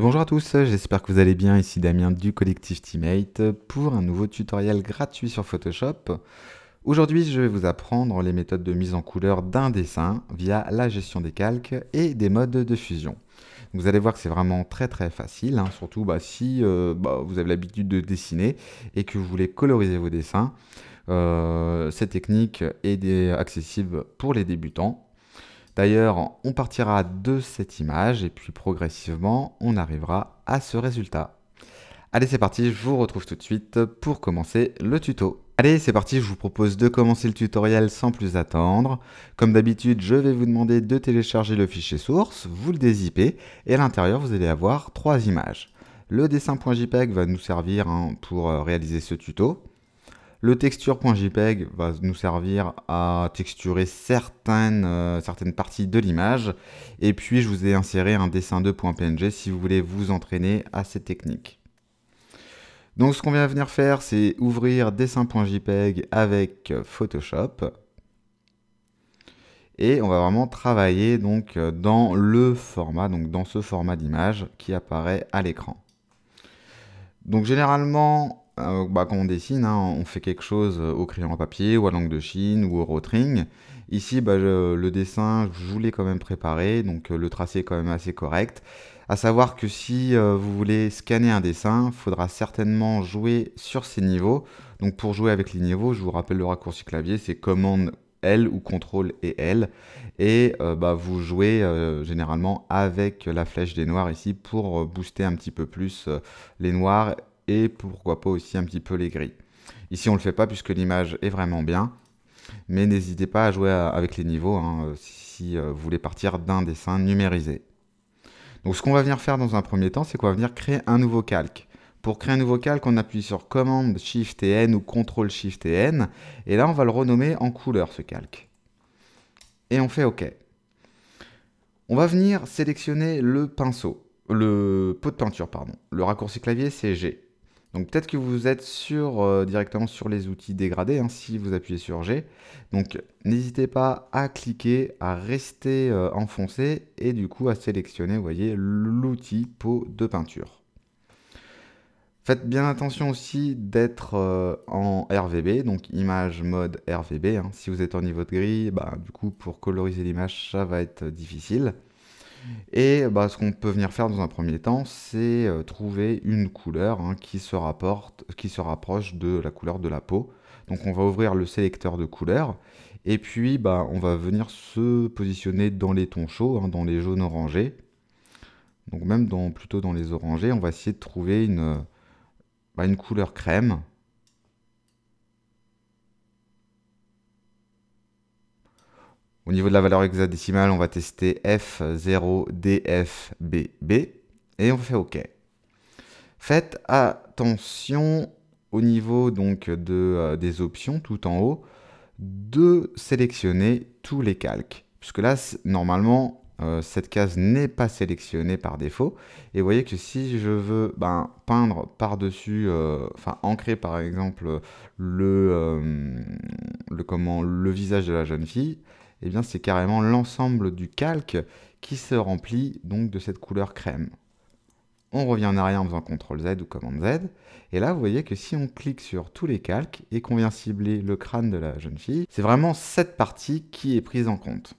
bonjour à tous, j'espère que vous allez bien, ici Damien du collectif Teammate pour un nouveau tutoriel gratuit sur Photoshop. Aujourd'hui je vais vous apprendre les méthodes de mise en couleur d'un dessin via la gestion des calques et des modes de fusion. Vous allez voir que c'est vraiment très très facile, hein, surtout bah, si euh, bah, vous avez l'habitude de dessiner et que vous voulez coloriser vos dessins. Euh, cette technique est accessible pour les débutants D'ailleurs, on partira de cette image et puis progressivement, on arrivera à ce résultat. Allez, c'est parti, je vous retrouve tout de suite pour commencer le tuto. Allez, c'est parti, je vous propose de commencer le tutoriel sans plus attendre. Comme d'habitude, je vais vous demander de télécharger le fichier source, vous le dézippez, et à l'intérieur, vous allez avoir trois images. Le dessin.jpg e va nous servir hein, pour euh, réaliser ce tuto. Le texture.jpg va nous servir à texturer certaines, euh, certaines parties de l'image. Et puis, je vous ai inséré un dessin 2.png si vous voulez vous entraîner à cette technique. Donc, ce qu'on vient venir faire, c'est ouvrir dessin.jpg avec Photoshop. Et on va vraiment travailler donc dans le format, donc dans ce format d'image qui apparaît à l'écran. Donc généralement, euh, bah, quand on dessine, hein, on fait quelque chose euh, au crayon à papier, ou à langue de Chine, ou au rotring. Ici, bah, le dessin, je vous l'ai quand même préparé, donc euh, le tracé est quand même assez correct. À savoir que si vous voulez scanner un dessin, il faudra certainement jouer sur ces niveaux. Donc pour jouer avec les niveaux, je vous rappelle le raccourci clavier, c'est commande L ou contrôle et L. Et bah, vous jouez généralement avec la flèche des noirs ici pour booster un petit peu plus les noirs et pourquoi pas aussi un petit peu les gris. Ici on ne le fait pas puisque l'image est vraiment bien, mais n'hésitez pas à jouer avec les niveaux hein, euh, si euh, vous voulez partir d'un dessin numérisé. Donc ce qu'on va venir faire dans un premier temps, c'est qu'on va venir créer un nouveau calque. Pour créer un nouveau calque, on appuie sur Command Shift et N ou contrôle Shift et N, et là on va le renommer en couleur ce calque. Et on fait OK. On va venir sélectionner le pinceau, le pot de peinture, pardon. Le raccourci clavier, c'est G. Donc peut-être que vous êtes sur, euh, directement sur les outils dégradés hein, si vous appuyez sur G. Donc n'hésitez pas à cliquer, à rester euh, enfoncé et du coup à sélectionner, voyez, l'outil pot de peinture. Faites bien attention aussi d'être euh, en RVB, donc image mode RVB. Hein. Si vous êtes en niveau de gris, bah, du coup pour coloriser l'image ça va être difficile. Et bah, ce qu'on peut venir faire dans un premier temps, c'est euh, trouver une couleur hein, qui, se rapporte, qui se rapproche de la couleur de la peau. Donc on va ouvrir le sélecteur de couleurs et puis bah, on va venir se positionner dans les tons chauds, hein, dans les jaunes orangés. Donc même plutôt dans les orangés, on va essayer de trouver une, bah, une couleur crème Au niveau de la valeur hexadécimale, on va tester F0DFBB et on fait OK. Faites attention au niveau donc de, euh, des options tout en haut de sélectionner tous les calques. Puisque là, normalement, euh, cette case n'est pas sélectionnée par défaut. Et vous voyez que si je veux ben, peindre par-dessus, euh, enfin ancrer par exemple le, le, comment, le visage de la jeune fille, eh bien c'est carrément l'ensemble du calque qui se remplit donc de cette couleur crème. On revient en arrière en faisant CTRL Z ou CMD Z, et là vous voyez que si on clique sur tous les calques et qu'on vient cibler le crâne de la jeune fille, c'est vraiment cette partie qui est prise en compte.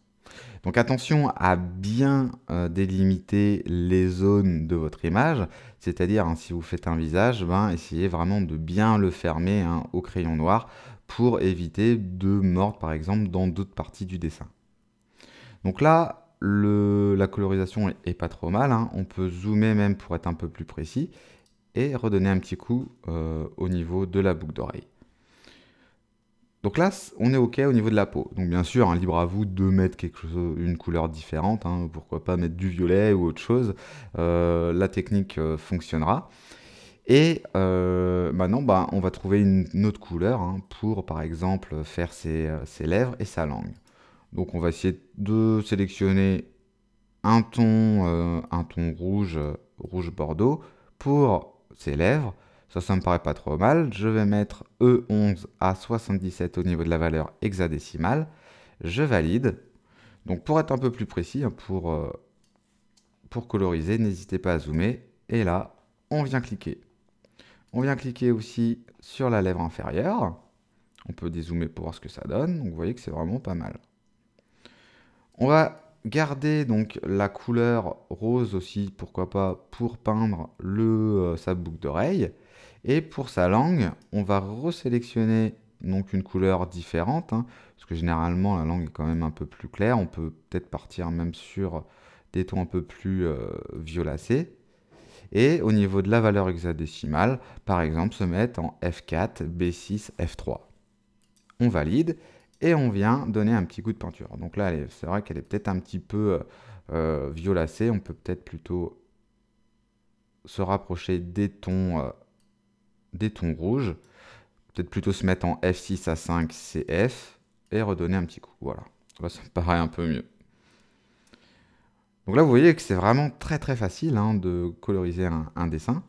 Donc attention à bien euh, délimiter les zones de votre image, c'est-à-dire hein, si vous faites un visage, ben, essayez vraiment de bien le fermer hein, au crayon noir pour éviter de mordre par exemple dans d'autres parties du dessin. Donc là, la colorisation est pas trop mal, hein. on peut zoomer même pour être un peu plus précis et redonner un petit coup euh, au niveau de la boucle d'oreille. Donc là, on est OK au niveau de la peau. Donc bien sûr, hein, libre à vous de mettre quelque chose, une couleur différente. Hein. pourquoi pas mettre du violet ou autre chose. Euh, la technique euh, fonctionnera. Et maintenant, euh, bah bah, on va trouver une, autre couleur hein, pour, par exemple, faire euh, ses, lèvres et sa langue. Donc, on va essayer de sélectionner un ton, euh, un ton rouge, rouge bordeaux pour ses lèvres. Ça, ça me paraît pas trop mal. Je vais mettre E11 à 77 au niveau de la valeur hexadécimale. Je valide. Donc, pour être un peu plus précis, hein, pour, pour coloriser, n'hésitez pas à zoomer. Et là, on vient cliquer. On vient cliquer aussi sur la lèvre inférieure. On peut dézoomer pour voir ce que ça donne. Donc vous voyez que c'est vraiment pas mal. On va garder donc la couleur rose aussi, pourquoi pas, pour peindre le, euh, sa boucle d'oreille. Et pour sa langue, on va resélectionner donc une couleur différente, hein, parce que généralement la langue est quand même un peu plus claire. On peut peut-être partir même sur des tons un peu plus euh, violacés et au niveau de la valeur hexadécimale, par exemple, se mettre en F4, B6, F3. On valide et on vient donner un petit coup de peinture. Donc là, c'est vrai qu'elle est peut-être un petit peu euh, euh, violacée, on peut peut-être plutôt se rapprocher des tons, euh, des tons rouges, peut-être plutôt se mettre en F6 a 5 CF et redonner un petit coup. Voilà, ça me paraît un peu mieux. Donc là, vous voyez que c'est vraiment très très facile hein, de coloriser un, dessin.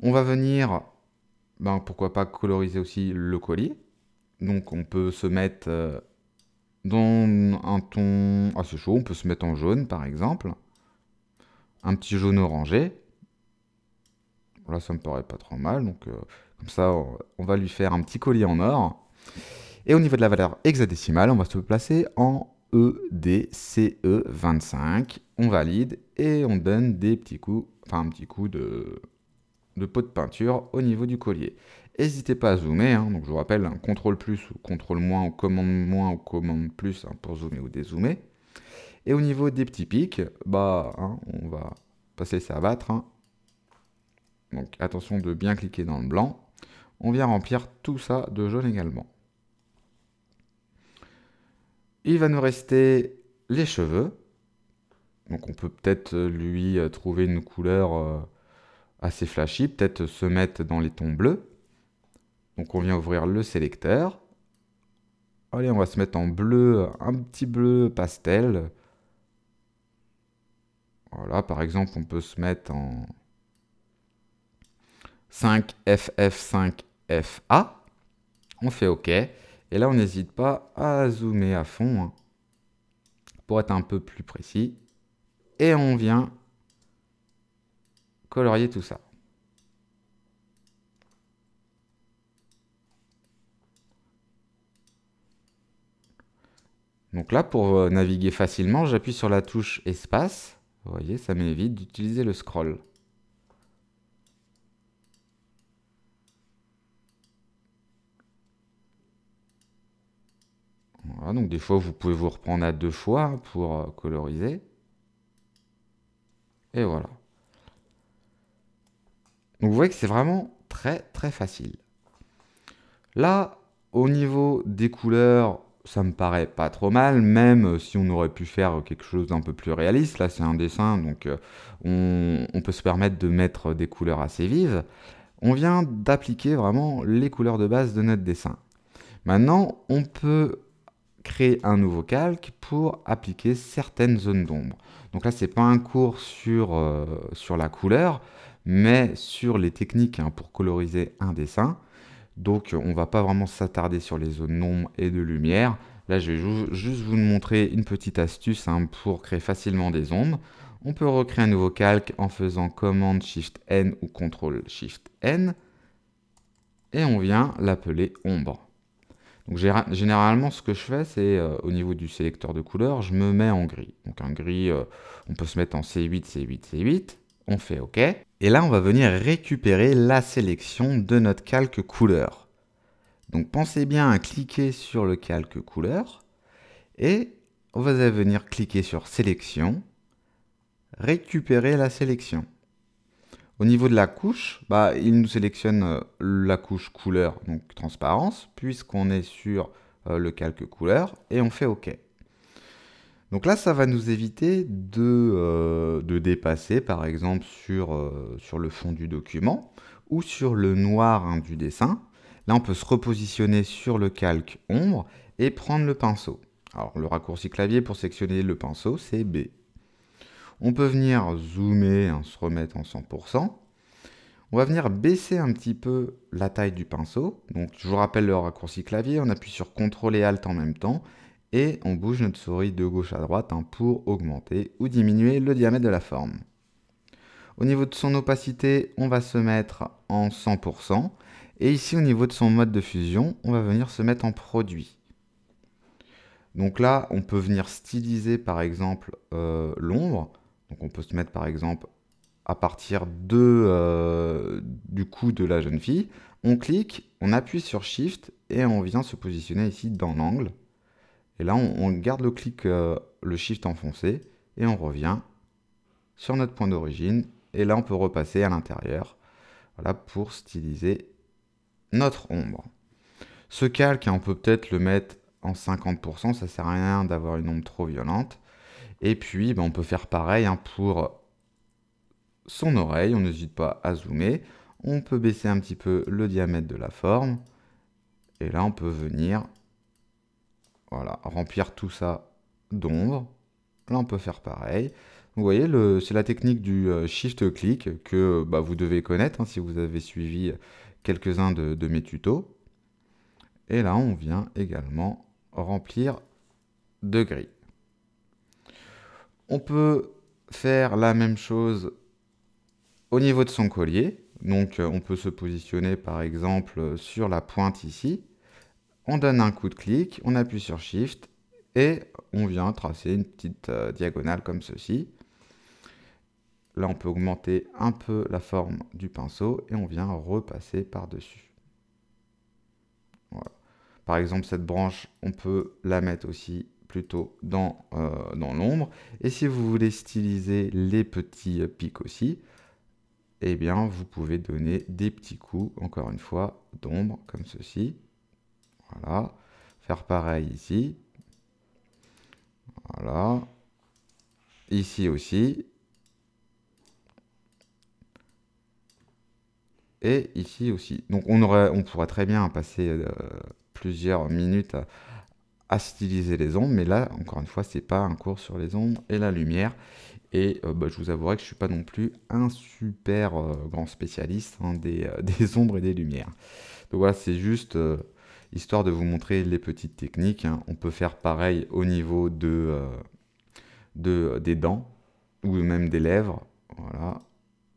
On va venir, ben, pourquoi pas coloriser aussi le colis. Donc on peut se mettre euh, dans un ton assez chaud, on peut se mettre en jaune par exemple. Un petit jaune orangé. Là, ça me paraît pas trop mal, donc euh, comme ça, on va lui faire un petit collier en or. Et au niveau de la valeur hexadécimale, on va se placer en E, D, E, 25 On valide et on donne des petits coups, enfin un petit coup de, de pot de peinture au niveau du collier. N'hésitez pas à zoomer, hein. donc je vous rappelle, un contrôle plus ou CTRL moins ou commande moins ou commande plus hein, pour zoomer ou dézoomer. Et au niveau des petits pics, bah, hein, on va passer ça à battre. Donc attention de bien cliquer dans le blanc. On vient remplir tout ça de jaune également. Il va nous rester les cheveux. Donc on peut peut-être euh, lui euh, trouver une couleur euh, assez flashy, peut-être se mettre dans les tons bleus. Donc on vient ouvrir le sélecteur. Allez, on va se mettre en bleu, un petit bleu pastel. Voilà, par exemple, on peut se mettre en 5FF5FA. On fait OK. Et là, on n'hésite pas à zoomer à fond hein, pour être un peu plus précis. Et on vient colorier tout ça. Donc là, pour euh, naviguer facilement, j'appuie sur la touche espace. Vous voyez, ça m'évite d'utiliser le scroll. donc des fois, vous pouvez vous reprendre à deux fois pour euh, coloriser. Et voilà. Donc vous voyez que c'est vraiment très très facile. Là, au niveau des couleurs, ça me paraît pas trop mal, même euh, si on aurait pu faire quelque chose d'un peu plus réaliste. Là, c'est un dessin, donc euh, on, peut se permettre de mettre des couleurs assez vives. On vient d'appliquer vraiment les couleurs de base de notre dessin. Maintenant, on peut créer un nouveau calque pour appliquer certaines zones d'ombre. Donc là, ce n'est pas un cours sur, euh, sur la couleur, mais sur les techniques hein, pour coloriser un dessin. Donc on ne va pas vraiment s'attarder sur les zones d'ombre et de lumière. Là, je vais juste vous montrer une petite astuce hein, pour créer facilement des ombres. On peut recréer un nouveau calque en faisant commande Shift N ou contrôle Shift N. Et on vient l'appeler ombre. Donc généralement, ce que je fais, c'est euh, au niveau du sélecteur de couleurs, je me mets en gris. Donc un gris, euh, on peut se mettre en C8, C8, C8. On fait OK. Et là, on va venir récupérer la sélection de notre calque couleur. Donc pensez bien à cliquer sur le calque couleur. Et on va venir cliquer sur sélection, récupérer la sélection. Au niveau de la couche, bah, il nous sélectionne euh, la couche couleur, donc transparence, puisqu'on est sur euh, le calque couleur, et on fait OK. Donc là, ça va nous éviter de, euh, dépasser, par exemple, sur, sur, le fond du document ou sur le noir hein, du dessin. Là, on peut se repositionner sur le calque ombre et prendre le pinceau. Alors, le raccourci clavier pour sectionner le pinceau, c'est B. On peut venir zoomer, se remettre en 100%. On va venir baisser un petit peu la taille du pinceau. Donc je vous rappelle le raccourci clavier, on appuie sur CTRL et ALT en même temps et on bouge notre souris de gauche à droite hein, pour augmenter ou diminuer le diamètre de la forme. Au niveau de son opacité, on va se mettre en 100%. Et ici, au niveau de son mode de fusion, on va venir se mettre en produit. Donc là, on peut venir styliser par exemple euh, l'ombre. Donc on peut se mettre par exemple à partir de, euh, du cou de la jeune fille. On clique, on appuie sur Shift et on vient se positionner ici dans l'angle. Et là, on, garde le clic, euh, le Shift enfoncé et on revient sur notre point d'origine. Et là, on peut repasser à l'intérieur voilà, pour styliser notre ombre. Ce calque, hein, on peut peut-être le mettre en 50%, ça sert à rien d'avoir une ombre trop violente. Et puis, ben, on peut faire pareil hein, pour son oreille. On n'hésite pas à zoomer. On peut baisser un petit peu le diamètre de la forme. Et là, on peut venir voilà, remplir tout ça d'ombre. Là, on peut faire pareil. Vous voyez, c'est la technique du euh, shift-click que bah, vous devez connaître hein, si vous avez suivi quelques-uns de, de, mes tutos. Et là, on vient également remplir de gris. On peut faire la même chose au niveau de son collier. Donc euh, on peut se positionner par exemple sur la pointe ici. On donne un coup de clic, on appuie sur Shift et on vient tracer une petite euh, diagonale comme ceci. Là, on peut augmenter un peu la forme du pinceau et on vient repasser par-dessus. Par exemple, cette branche, on peut la mettre aussi plutôt dans, euh, dans l'ombre. Et si vous voulez styliser les petits euh, pics aussi, eh bien, vous pouvez donner des petits coups, encore une fois, d'ombre, comme ceci. Voilà. Faire pareil ici. Voilà. Ici aussi. Et ici aussi. Donc, on, aurait, on pourrait très bien passer euh, plusieurs minutes à, à styliser les ombres, mais là, encore une fois, c'est pas un cours sur les ombres et la lumière. Et euh, bah, je vous avouerai que je suis pas non plus un super euh, grand spécialiste hein, euh, des, ombres et des lumières. Donc voilà, c'est juste histoire de vous montrer les petites techniques. Hein. On peut faire pareil au niveau de, de, des dents ou même des lèvres. Voilà,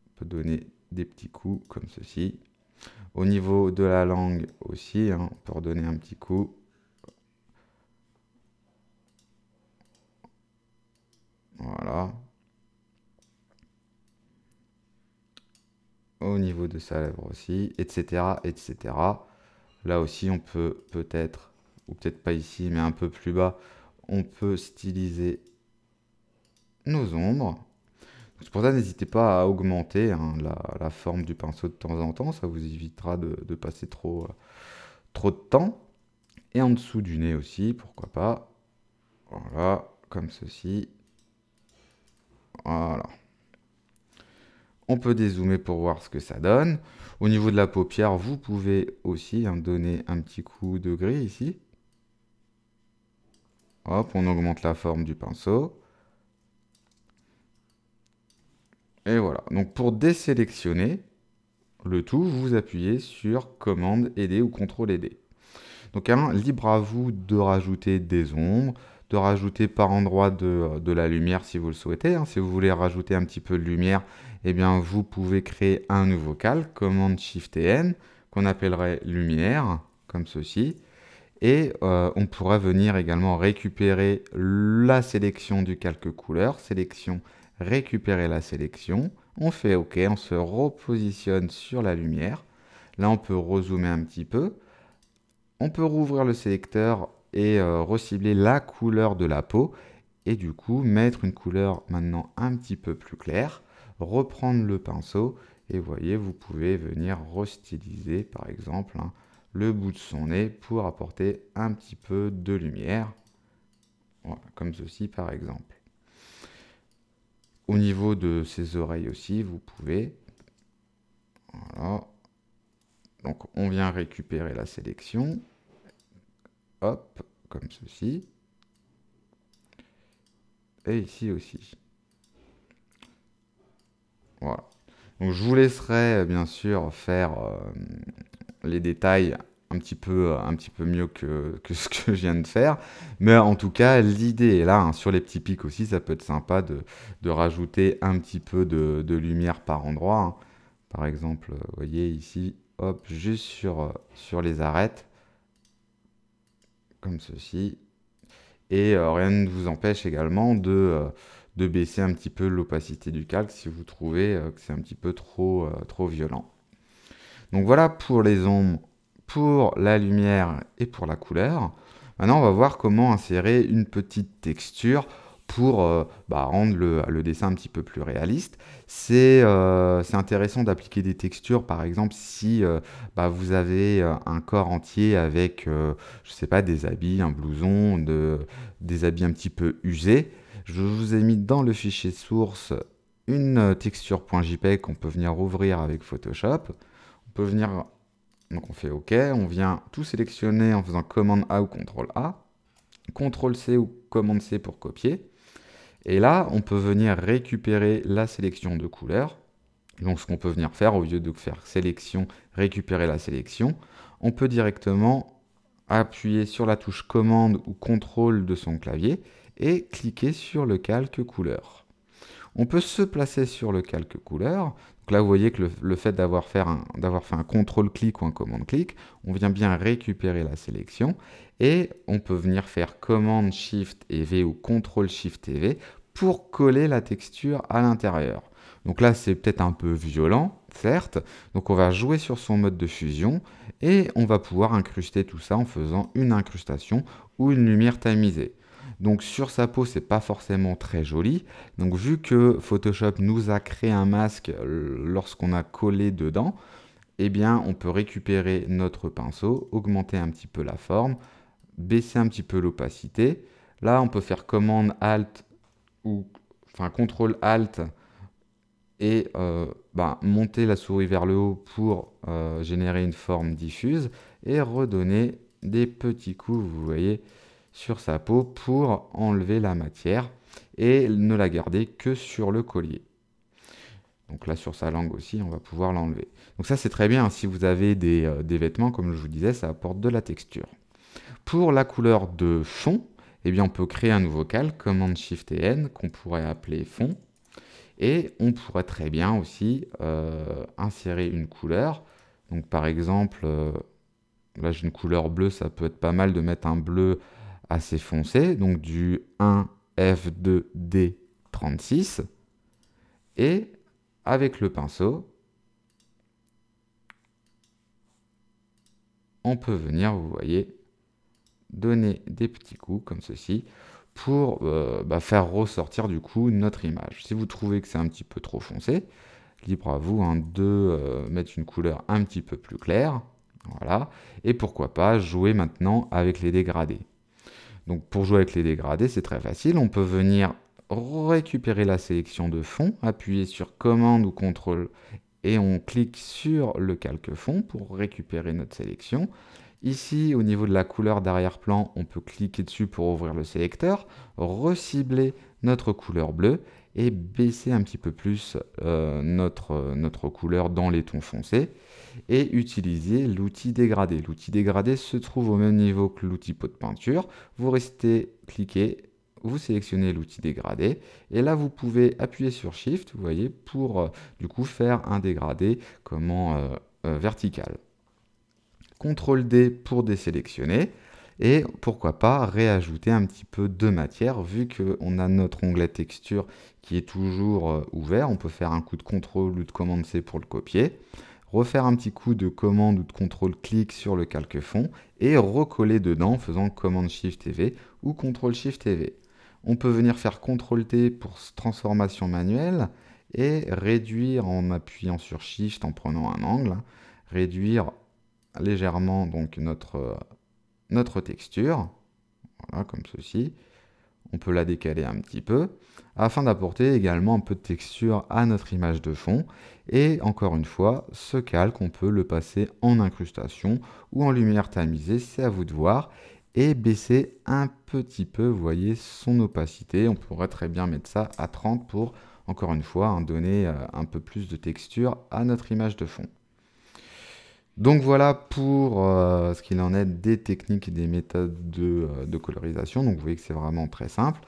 on peut donner des petits coups comme ceci. Au niveau de la langue aussi, hein, on peut redonner un petit coup Voilà. Au niveau de sa lèvre aussi, etc. etc. Là aussi, on peut peut-être, ou peut-être pas ici, mais un peu plus bas, on peut styliser nos ombres. C'est pour ça, n'hésitez pas à augmenter hein, la, forme du pinceau de temps en temps. Ça vous évitera de, passer trop, euh, trop de temps. Et en dessous du nez aussi, pourquoi pas. Voilà, comme ceci. Voilà. On peut dézoomer pour voir ce que ça donne. Au niveau de la paupière, vous pouvez aussi hein, donner un petit coup de gris ici. Hop, on augmente la forme du pinceau. Et voilà. Donc pour désélectionner le tout, vous appuyez sur commande aider ou contrôle aider. Donc libre à vous de rajouter des ombres, de rajouter par endroit euh, de, la lumière si vous le souhaitez. Hein. Si vous voulez rajouter un petit peu de lumière, eh bien vous pouvez créer un nouveau calque, commande Shift et N, qu'on appellerait lumière, comme ceci. Et euh, on pourrait venir également récupérer la sélection du calque couleur, sélection, récupérer la sélection. On fait OK, on se repositionne sur la lumière. Là, on peut rezoomer un petit peu. On peut rouvrir le sélecteur et euh, recibler la couleur de la peau et du coup mettre une couleur maintenant un petit peu plus claire, reprendre le pinceau et vous voyez vous pouvez venir restyliser par exemple hein, le bout de son nez pour apporter un petit peu de lumière, comme ceci par exemple. Au niveau de ses oreilles aussi, vous pouvez. Voilà. Donc on vient récupérer la sélection. Hop, comme ceci. Et ici aussi. Voilà. Donc je vous laisserai bien sûr faire euh, les détails un petit peu, un petit peu mieux que, ce que je viens de faire. Mais en tout cas, l'idée est là. Hein. sur les petits pics aussi, ça peut être sympa de, rajouter un petit peu de, lumière par endroit. Hein. Par exemple, euh, voyez ici, hop, juste sur, euh, sur les arêtes comme ceci. Et euh, rien ne vous empêche également euh, de, baisser un petit peu l'opacité du calque si vous trouvez euh, que c'est un petit peu trop, trop violent. Donc voilà pour les ombres, pour la lumière et pour la couleur. Maintenant, on va voir comment insérer une petite texture pour euh, bah, rendre le, dessin un petit peu plus réaliste. C'est euh, intéressant d'appliquer des textures, par exemple si euh, bah, vous avez un corps entier avec, je sais pas, des habits, un blouson, des habits un petit peu usés. Je vous ai mis dans le fichier source une texture.jpg qu'on peut venir ouvrir avec Photoshop. On peut venir, donc on fait OK, on vient tout sélectionner en faisant commande A ou CTRL A, CTRL C ou commande C pour copier. Et là, on peut venir récupérer la sélection de couleurs. Donc ce qu'on peut venir faire, au lieu de faire sélection, récupérer la sélection, on peut directement appuyer sur la touche commande ou contrôle de son clavier et cliquer sur le calque couleur. On peut se placer sur le calque couleur. Donc là, vous voyez que le, fait d'avoir fait un, un contrôle-clic ou un commande-clic, on vient bien récupérer la sélection et on peut venir faire commande Shift et V ou contrôle Shift et V pour coller la texture à l'intérieur. Donc là, c'est peut-être un peu violent, certes. Donc on va jouer sur son mode de fusion et on va pouvoir incruster tout ça en faisant une incrustation ou une lumière tamisée. Donc sur sa peau, ce n'est pas forcément très joli. Donc vu que Photoshop nous a créé un masque lorsqu'on a collé dedans, eh bien on peut récupérer notre pinceau, augmenter un petit peu la forme, baisser un petit peu l'opacité. Là, on peut faire commande Alt ou enfin contrôle Alt et euh, ben, monter la souris vers le haut pour euh, générer une forme diffuse et redonner des petits coups, vous voyez, sur sa peau pour enlever la matière et ne la garder que sur le collier. Donc là, sur sa langue aussi, on va pouvoir l'enlever. Donc ça, c'est très bien. Si vous avez des euh, vêtements, comme je vous disais, ça apporte de la texture. Pour la couleur de fond, eh bien, on peut créer un nouveau calque, commande Shift et N, qu'on pourrait appeler fond. Et on pourrait très bien aussi euh, insérer une couleur. Donc par exemple, euh, là j'ai une couleur bleue, ça peut être pas mal de mettre un bleu assez foncé. Donc du 1F2D36. Et avec le pinceau, on peut venir, vous voyez, donner des petits coups comme ceci pour euh, bah, faire ressortir du coup notre image. Si vous trouvez que c'est un petit peu trop foncé, libre à vous hein, de euh, mettre une couleur un petit peu plus claire. Voilà. Et pourquoi pas jouer maintenant avec les dégradés. Donc pour jouer avec les dégradés, c'est très facile. On peut venir récupérer la sélection de fond, appuyer sur commande ou contrôle et on clique sur le calque fond pour récupérer notre sélection. Ici, au niveau de la couleur d'arrière-plan, on peut cliquer dessus pour ouvrir le sélecteur, recibler notre couleur bleue et baisser un petit peu plus euh, notre, couleur dans les tons foncés et utiliser l'outil dégradé. L'outil dégradé se trouve au même niveau que l'outil pot de peinture. Vous restez cliquez, vous sélectionnez l'outil dégradé et là vous pouvez appuyer sur Shift, vous voyez, pour euh, du coup faire un dégradé comment euh, vertical. CTRL D pour désélectionner et pourquoi pas réajouter un petit peu de matière vu qu'on a notre onglet texture qui est toujours euh, ouvert on peut faire un coup de CTRL ou de commande C pour le copier refaire un petit coup de commande ou de contrôle clic sur le calque fond et recoller dedans en faisant commande shift TV ou ctrl shift TV on peut venir faire CTRL T pour transformation manuelle et réduire en appuyant sur shift en prenant un angle hein, réduire légèrement donc euh, notre, texture, voilà, comme ceci. On peut la décaler un petit peu, afin d'apporter également un peu de texture à notre image de fond. Et encore une fois, ce calque, on peut le passer en incrustation ou en lumière tamisée, c'est à vous de voir. Et baisser un petit peu, vous voyez, son opacité. On pourrait très bien mettre ça à 30 pour, encore une fois, hein, donner euh, un peu plus de texture à notre image de fond. Donc voilà pour euh, ce qu'il en est des techniques et des méthodes euh, de, colorisation. Donc vous voyez que c'est vraiment très simple.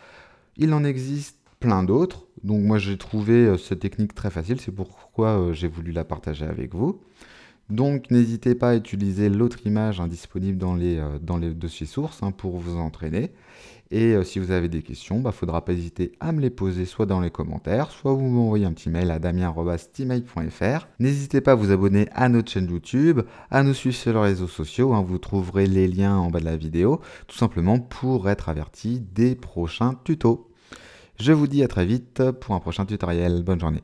Il en existe plein d'autres. Donc moi j'ai trouvé euh, cette technique très facile, c'est pourquoi j'ai voulu la partager avec vous. Donc n'hésitez pas à utiliser l'autre image hein, disponible dans les, euh, dans les dossiers sources hein, pour vous entraîner. Et euh, si vous avez des questions, il bah, ne faudra pas hésiter à me les poser soit dans les commentaires, soit vous m'envoyez un petit mail à damien.steamake.fr. N'hésitez pas à vous abonner à notre chaîne YouTube, à nous suivre sur les réseaux sociaux, hein. vous trouverez les liens en bas de la vidéo, tout simplement pour être averti des prochains tutos. Je vous dis à très vite pour un prochain tutoriel, bonne journée.